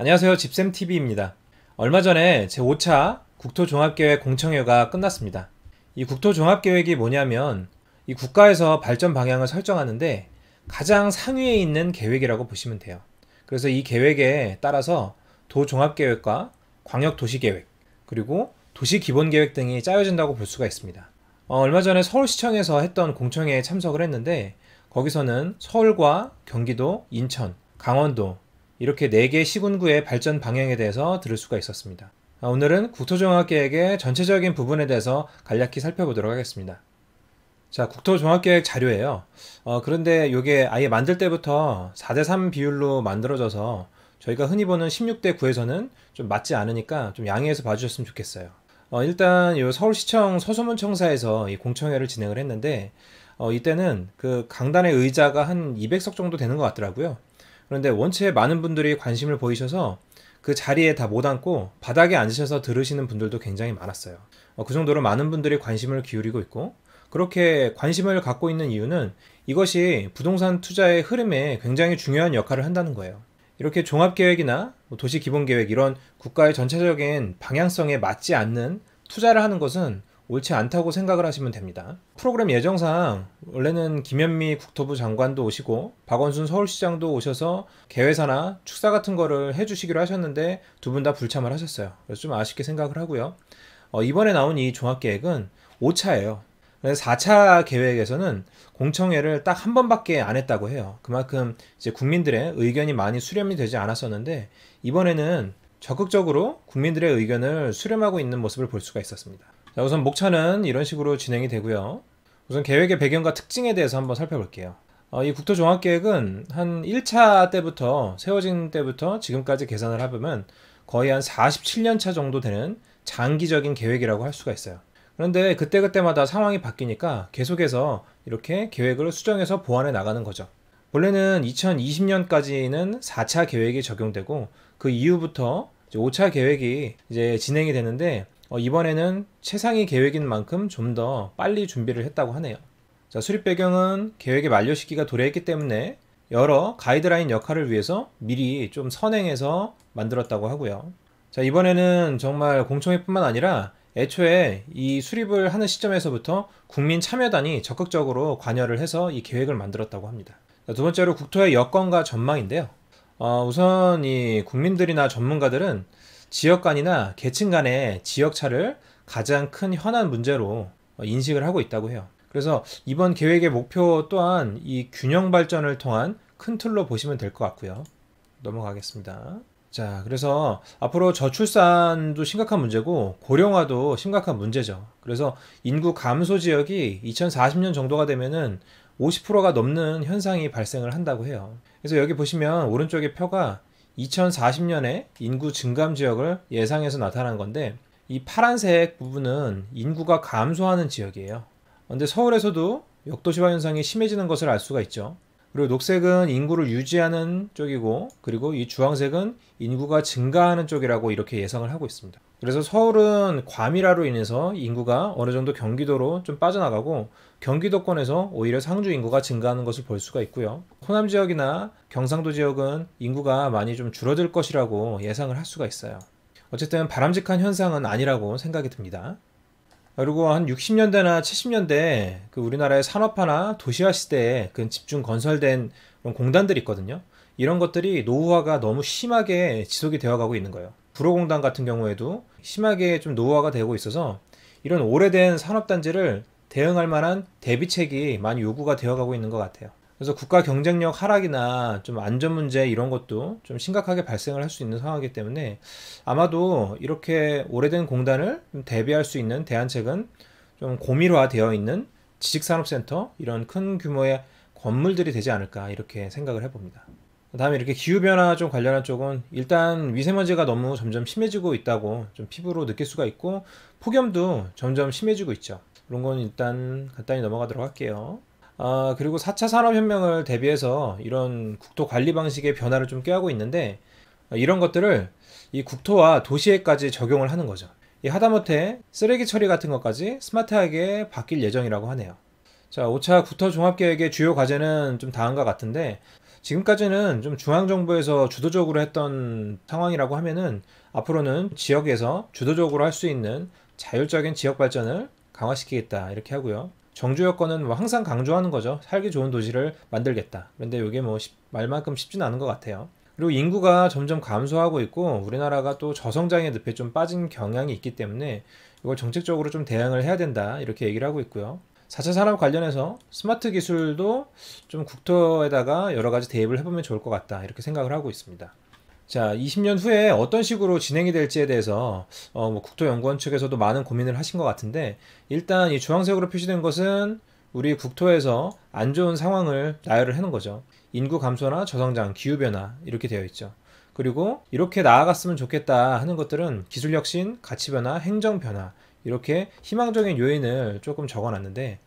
안녕하세요. 집쌤TV입니다. 얼마 전에 제 5차 국토종합계획 공청회가 끝났습니다. 이 국토종합계획이 뭐냐면 이 국가에서 발전 방향을 설정하는데 가장 상위에 있는 계획이라고 보시면 돼요. 그래서 이 계획에 따라서 도종합계획과 광역도시계획 그리고 도시기본계획 등이 짜여진다고 볼 수가 있습니다. 어, 얼마 전에 서울시청에서 했던 공청회에 참석을 했는데 거기서는 서울과 경기도, 인천, 강원도, 이렇게 4개 시군구의 발전 방향에 대해서 들을 수가 있었습니다. 아, 오늘은 국토종합계획의 전체적인 부분에 대해서 간략히 살펴보도록 하겠습니다. 자, 국토종합계획 자료예요. 어, 그런데 이게 아예 만들 때부터 4대3 비율로 만들어져서 저희가 흔히 보는 16대 9에서는 좀 맞지 않으니까 좀 양해해서 봐주셨으면 좋겠어요. 어, 일단 이 서울시청 서소문청사에서 이 공청회를 진행을 했는데 어, 이때는 그 강단의 의자가 한 200석 정도 되는 것 같더라고요. 그런데 원체 많은 분들이 관심을 보이셔서 그 자리에 다 못 앉고 바닥에 앉으셔서 들으시는 분들도 굉장히 많았어요. 어, 그 정도로 많은 분들이 관심을 기울이고 있고 그렇게 관심을 갖고 있는 이유는 이것이 부동산 투자의 흐름에 굉장히 중요한 역할을 한다는 거예요. 이렇게 종합계획이나 뭐 도시기본계획 이런 국가의 전체적인 방향성에 맞지 않는 투자를 하는 것은 옳지 않다고 생각을 하시면 됩니다. 프로그램 예정상 원래는 김현미 국토부 장관도 오시고 박원순 서울시장도 오셔서 개회사나 축사 같은 거를 해주시기로 하셨는데 두 분 다 불참을 하셨어요. 그래서 좀 아쉽게 생각을 하고요. 어, 이번에 나온 이 종합계획은 5차예요. 4차 계획에서는 공청회를 딱 한 번밖에 안 했다고 해요. 그만큼 이제 국민들의 의견이 많이 수렴이 되지 않았었는데 이번에는 적극적으로 국민들의 의견을 수렴하고 있는 모습을 볼 수가 있었습니다. 자, 우선 목차는 이런 식으로 진행이 되고요. 우선 계획의 배경과 특징에 대해서 한번 살펴볼게요. 어, 이 국토종합계획은 한 1차 때부터 세워진 때부터 지금까지 계산을 해보면 거의 한 47년차 정도 되는 장기적인 계획이라고 할 수가 있어요. 그런데 그때그때마다 상황이 바뀌니까 계속해서 이렇게 계획을 수정해서 보완해 나가는 거죠. 원래는 2020년까지는 4차 계획이 적용되고 그 이후부터 5차 계획이 이제 진행이 되는데 어, 이번에는 최상위 계획인 만큼 좀 더 빨리 준비를 했다고 하네요. 자, 수립 배경은 계획의 만료 시기가 도래했기 때문에 여러 가이드라인 역할을 위해서 미리 좀 선행해서 만들었다고 하고요. 자, 이번에는 정말 공청회뿐만 아니라 애초에 이 수립을 하는 시점에서부터 국민 참여단이 적극적으로 관여를 해서 이 계획을 만들었다고 합니다. 자, 두 번째로 국토의 여건과 전망인데요. 어, 우선 이 국민들이나 전문가들은 지역 간이나 계층 간의 지역 차를 가장 큰 현안 문제로 인식을 하고 있다고 해요. 그래서 이번 계획의 목표 또한 이 균형 발전을 통한 큰 틀로 보시면 될 것 같고요. 넘어가겠습니다. 자, 그래서 앞으로 저출산도 심각한 문제고 고령화도 심각한 문제죠. 그래서 인구 감소 지역이 2040년 정도가 되면은 50%가 넘는 현상이 발생을 한다고 해요. 그래서 여기 보시면 오른쪽에 표가 2040년에 인구 증감 지역을 예상해서 나타난 건데 이 파란색 부분은 인구가 감소하는 지역이에요. 그런데 서울에서도 역도시화 현상이 심해지는 것을 알 수가 있죠. 그리고 녹색은 인구를 유지하는 쪽이고 그리고 이 주황색은 인구가 증가하는 쪽이라고 이렇게 예상을 하고 있습니다. 그래서 서울은 과밀화로 인해서 인구가 어느 정도 경기도로 좀 빠져나가고 경기도권에서 오히려 상주 인구가 증가하는 것을 볼 수가 있고요. 호남 지역이나 경상도 지역은 인구가 많이 좀 줄어들 것이라고 예상을 할 수가 있어요. 어쨌든 바람직한 현상은 아니라고 생각이 듭니다. 그리고 한 60년대나 70년대 그 우리나라의 산업화나 도시화 시대에 그 집중 건설된 그런 공단들이 있거든요. 이런 것들이 노후화가 너무 심하게 지속이 되어가고 있는 거예요. 구로공단 같은 경우에도 심하게 좀 노후화가 되고 있어서 이런 오래된 산업단지를 대응할 만한 대비책이 많이 요구가 되어가고 있는 것 같아요. 그래서 국가 경쟁력 하락이나 좀 안전 문제 이런 것도 좀 심각하게 발생을 할 수 있는 상황이기 때문에 아마도 이렇게 오래된 공단을 대비할 수 있는 대안책은 좀 고밀화되어 있는 지식산업센터 이런 큰 규모의 건물들이 되지 않을까 이렇게 생각을 해봅니다. 다음에 이렇게 기후변화 좀 관련한 쪽은 일단 미세먼지가 너무 점점 심해지고 있다고 좀 피부로 느낄 수가 있고 폭염도 점점 심해지고 있죠. 그런 건 일단 간단히 넘어가도록 할게요. 아, 그리고 4차 산업혁명을 대비해서 이런 국토 관리 방식의 변화를 좀 꾀하고 있는데 이런 것들을 이 국토와 도시에까지 적용을 하는 거죠. 이 하다못해 쓰레기 처리 같은 것까지 스마트하게 바뀔 예정이라고 하네요. 자, 5차 국토 종합계획의 주요 과제는 좀 다음과 같은데 지금까지는 좀 중앙정부에서 주도적으로 했던 상황이라고 하면은 앞으로는 지역에서 주도적으로 할 수 있는 자율적인 지역 발전을 강화시키겠다 이렇게 하고요. 정주 여건은 뭐 항상 강조하는 거죠. 살기 좋은 도시를 만들겠다. 그런데 이게 뭐 말만큼 쉽진 않은 것 같아요. 그리고 인구가 점점 감소하고 있고 우리나라가 또 저성장의 늪에 좀 빠진 경향이 있기 때문에 이걸 정책적으로 좀 대응을 해야 된다 이렇게 얘기를 하고 있고요. 4차 산업 관련해서 스마트 기술도 좀 국토에다가 여러 가지 대입을 해보면 좋을 것 같다 이렇게 생각을 하고 있습니다. 자, 20년 후에 어떤 식으로 진행이 될지에 대해서 어, 뭐 국토연구원 측에서도 많은 고민을 하신 것 같은데 일단 이 주황색으로 표시된 것은 우리 국토에서 안 좋은 상황을 나열을 해놓은 거죠. 인구 감소나 저성장, 기후변화 이렇게 되어 있죠. 그리고 이렇게 나아갔으면 좋겠다 하는 것들은 기술 혁신, 가치 변화, 행정 변화 이렇게 희망적인 요인을 조금 적어놨는데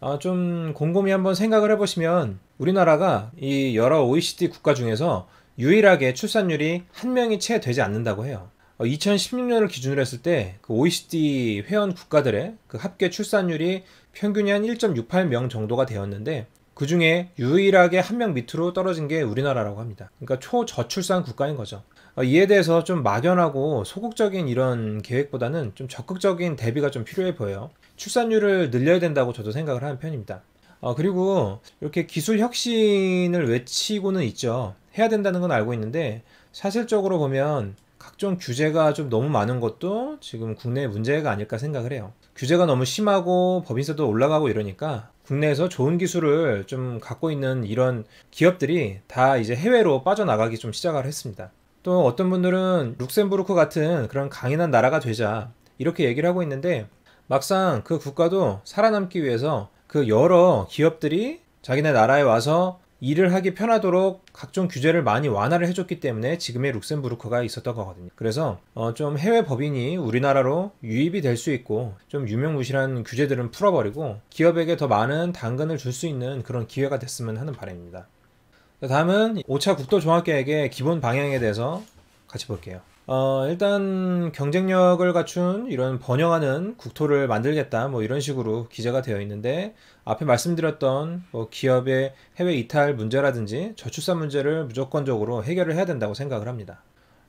아, 좀 곰곰이 한번 생각을 해보시면 우리나라가 이 여러 OECD 국가 중에서 유일하게 출산율이 한 명이 채 되지 않는다고 해요. 2016년을 어, 기준으로 했을 때 그 OECD 회원 국가들의 그 합계 출산율이 평균이 한 1.68명 정도가 되었는데 그 중에 유일하게 한 명 밑으로 떨어진 게 우리나라라고 합니다. 그러니까 초저출산 국가인 거죠. 어, 이에 대해서 좀 막연하고 소극적인 이런 계획보다는 좀 적극적인 대비가 좀 필요해 보여요. 출산율을 늘려야 된다고 저도 생각을 하는 편입니다. 어, 그리고 이렇게 기술 혁신을 외치고는 있죠. 해야 된다는 건 알고 있는데 사실적으로 보면 각종 규제가 좀 너무 많은 것도 지금 국내의 문제가 아닐까 생각을 해요. 규제가 너무 심하고 법인세도 올라가고 이러니까 국내에서 좋은 기술을 좀 갖고 있는 이런 기업들이 다 이제 해외로 빠져나가기 좀 시작을 했습니다. 또 어떤 분들은 룩셈부르크 같은 그런 강인한 나라가 되자 이렇게 얘기를 하고 있는데 막상 그 국가도 살아남기 위해서 그 여러 기업들이 자기네 나라에 와서 일을 하기 편하도록 각종 규제를 많이 완화를 해줬기 때문에 지금의 룩셈부르크가 있었던 거거든요. 그래서 어좀 해외 법인이 우리나라로 유입이 될 수 있고 좀 유명무실한 규제들은 풀어버리고 기업에게 더 많은 당근을 줄 수 있는 그런 기회가 됐으면 하는 바람입니다. 다음은 5차 국토종합계획의 기본 방향에 대해서 같이 볼게요. 어, 일단 경쟁력을 갖춘 이런 번영하는 국토를 만들겠다 뭐 이런 식으로 기재가 되어 있는데 앞에 말씀드렸던 뭐 기업의 해외 이탈 문제라든지 저출산 문제를 무조건적으로 해결을 해야 된다고 생각을 합니다.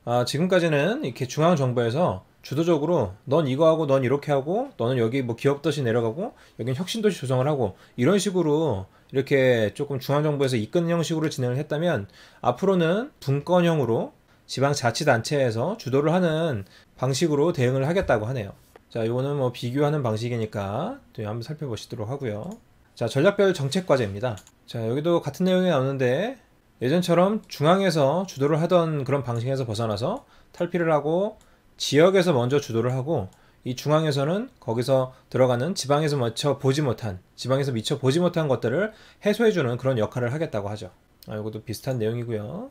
어, 지금까지는 이렇게 중앙정부에서 주도적으로 넌 이거 하고 넌 이렇게 하고 너는 여기 뭐 기업 도시 내려가고 여긴 혁신 도시 조성을 하고 이런 식으로 이렇게 조금 중앙 정부에서 이끄는 형식으로 진행을 했다면 앞으로는 분권형으로 지방 자치단체에서 주도를 하는 방식으로 대응을 하겠다고 하네요. 자, 이거는 뭐 비교하는 방식이니까 또 한번 살펴보시도록 하고요. 자, 전략별 정책 과제입니다. 자, 여기도 같은 내용이 나오는데 예전처럼 중앙에서 주도를 하던 그런 방식에서 벗어나서 탈피를 하고 지역에서 먼저 주도를 하고 이 중앙에서는 거기서 들어가는 지방에서 미쳐 보지 못한 지방에서 미쳐 보지 못한 것들을 해소해주는 그런 역할을 하겠다고 하죠. 아, 이것도 비슷한 내용이고요.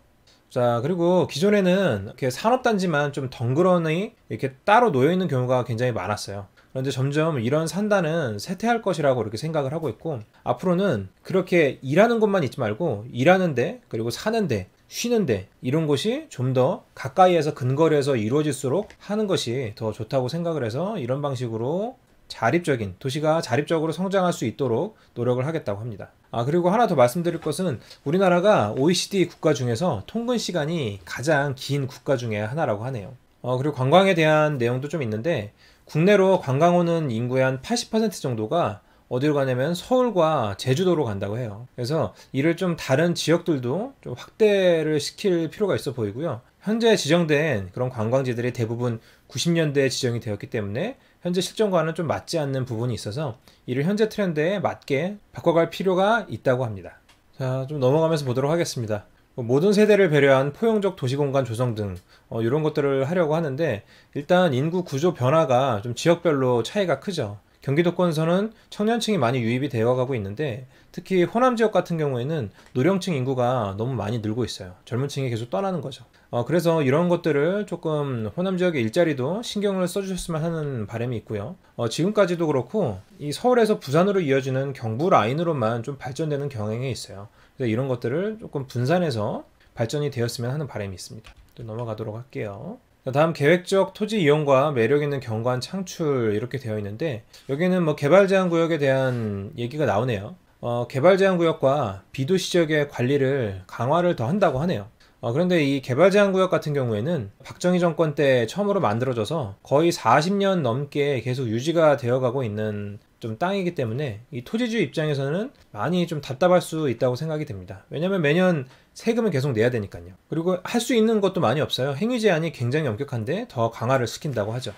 자 그리고 기존에는 이렇게 산업단지만 좀 덩그러니 이렇게 따로 놓여 있는 경우가 굉장히 많았어요. 그런데 점점 이런 산단은 쇠퇴할 것이라고 이렇게 생각을 하고 있고 앞으로는 그렇게 일하는 곳만 있지 말고 일하는데 그리고 사는데 쉬는데 이런 것이 좀 더 가까이에서 근거리에서 이루어질수록 하는 것이 더 좋다고 생각을 해서 이런 방식으로 자립적인 도시가 자립적으로 성장할 수 있도록 노력을 하겠다고 합니다. 아 그리고 하나 더 말씀드릴 것은 우리나라가 OECD 국가 중에서 통근 시간이 가장 긴 국가 중에 하나라고 하네요. 어 그리고 관광에 대한 내용도 좀 있는데 국내로 관광 오는 인구의 한 80% 정도가 어디로 가냐면 서울과 제주도로 간다고 해요. 그래서 이를 좀 다른 지역들도 좀 확대를 시킬 필요가 있어 보이고요. 현재 지정된 그런 관광지들이 대부분 90년대에 지정이 되었기 때문에 현재 실정과는 좀 맞지 않는 부분이 있어서 이를 현재 트렌드에 맞게 바꿔갈 필요가 있다고 합니다. 자, 좀 넘어가면서 보도록 하겠습니다. 모든 세대를 배려한 포용적 도시공간 조성 등 어, 이런 것들을 하려고 하는데 일단 인구 구조 변화가 좀 지역별로 차이가 크죠. 경기도권에서는 청년층이 많이 유입이 되어 가고 있는데 특히 호남 지역 같은 경우에는 노령층 인구가 너무 많이 늘고 있어요. 젊은 층이 계속 떠나는 거죠. 어, 그래서 이런 것들을 조금 호남 지역의 일자리도 신경을 써주셨으면 하는 바람이 있고요. 어, 지금까지도 그렇고 이 서울에서 부산으로 이어지는 경부 라인으로만 좀 발전되는 경향이 있어요. 그래서 이런 것들을 조금 분산해서 발전이 되었으면 하는 바람이 있습니다. 또 넘어가도록 할게요. 다음 계획적 토지 이용과 매력 있는 경관 창출 이렇게 되어 있는데 여기는 뭐 개발 제한 구역에 대한 얘기가 나오네요. 어, 개발 제한 구역과 비도시 지역의 관리를 강화를 더 한다고 하네요. 어, 그런데 이 개발 제한 구역 같은 경우에는 박정희 정권 때 처음으로 만들어져서 거의 40년 넘게 계속 유지가 되어가고 있는 좀 땅이기 때문에 이 토지주 입장에서는 많이 좀 답답할 수 있다고 생각이 됩니다. 왜냐면 하 매년 세금을 계속 내야 되니까요. 그리고 할 수 있는 것도 많이 없어요. 행위 제한이 굉장히 엄격한데 더 강화를 시킨다고 하죠.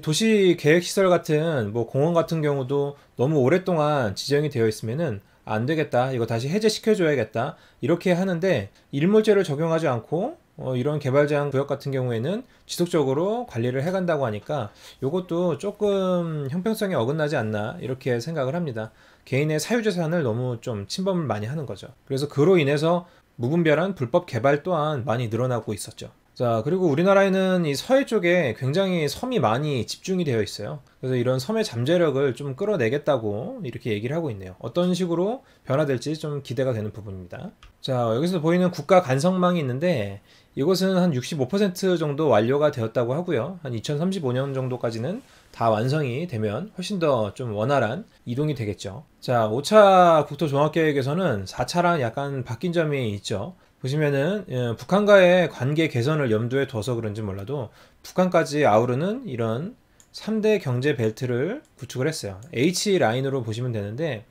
도시 계획 시설 같은 뭐 공원 같은 경우도 너무 오랫동안 지정이 되어 있으면은 안 되겠다. 이거 다시 해제시켜줘야겠다. 이렇게 하는데 일몰제를 적용하지 않고 어, 이런 개발 제한 구역 같은 경우에는 지속적으로 관리를 해간다고 하니까 이것도 조금 형평성에 어긋나지 않나 이렇게 생각을 합니다. 개인의 사유재산을 너무 좀 침범을 많이 하는 거죠. 그래서 그로 인해서 무분별한 불법 개발 또한 많이 늘어나고 있었죠. 자, 그리고 우리나라에는 이 서해 쪽에 굉장히 섬이 많이 집중이 되어 있어요. 그래서 이런 섬의 잠재력을 좀 끌어내겠다고 이렇게 얘기를 하고 있네요. 어떤 식으로 변화될지 좀 기대가 되는 부분입니다. 자, 여기서 보이는 국가 간성망이 있는데 이것은 한 65% 정도 완료가 되었다고 하고요. 한 2035년 정도까지는 다 완성이 되면 훨씬 더 좀 원활한 이동이 되겠죠. 자, 5차 국토종합계획에서는 4차랑 약간 바뀐 점이 있죠. 보시면은 예, 북한과의 관계 개선을 염두에 둬서 그런지 몰라도 북한까지 아우르는 이런 3대 경제 벨트를 구축을 했어요. H 라인으로 보시면 되는데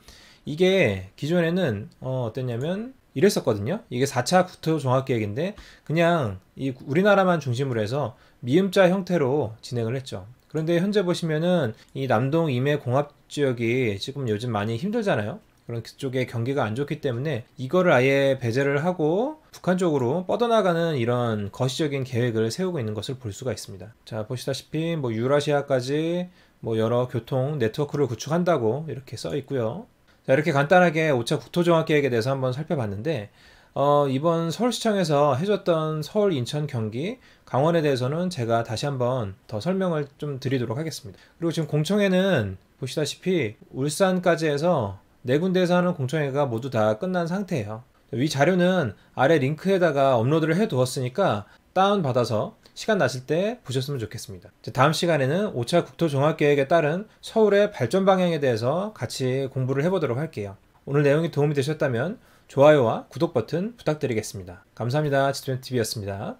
이게 기존에는 어, 땠냐면 이랬었거든요. 이게 4차 국토종합계획인데 그냥 이 우리나라만 중심으로 해서 미음자 형태로 진행을 했죠. 그런데 현재 보시면은 이 남동 임해 공합 지역이 지금 요즘 많이 힘들잖아요. 그런 그쪽에 경기가 안 좋기 때문에 이거를 아예 배제를 하고 북한 쪽으로 뻗어나가는 이런 거시적인 계획을 세우고 있는 것을 볼 수가 있습니다. 자, 보시다시피 뭐 유라시아까지 뭐 여러 교통 네트워크를 구축한다고 이렇게 써 있고요. 자, 이렇게 간단하게 5차 국토종합계획에 대해서 한번 살펴봤는데 어, 이번 서울시청에서 해줬던 서울, 인천, 경기, 강원에 대해서는 제가 다시 한번 더 설명을 좀 드리도록 하겠습니다. 그리고 지금 공청회는 보시다시피 울산까지 해서 네 군데에서 하는 공청회가 모두 다 끝난 상태예요. 위 자료는 아래 링크에다가 업로드를 해 두었으니까 다운받아서 시간 나실 때 보셨으면 좋겠습니다. 다음 시간에는 5차 국토종합계획에 따른 서울의 발전 방향에 대해서 같이 공부를 해보도록 할게요. 오늘 내용이 도움이 되셨다면 좋아요와 구독 버튼 부탁드리겠습니다. 감사합니다. 지트맨TV였습니다.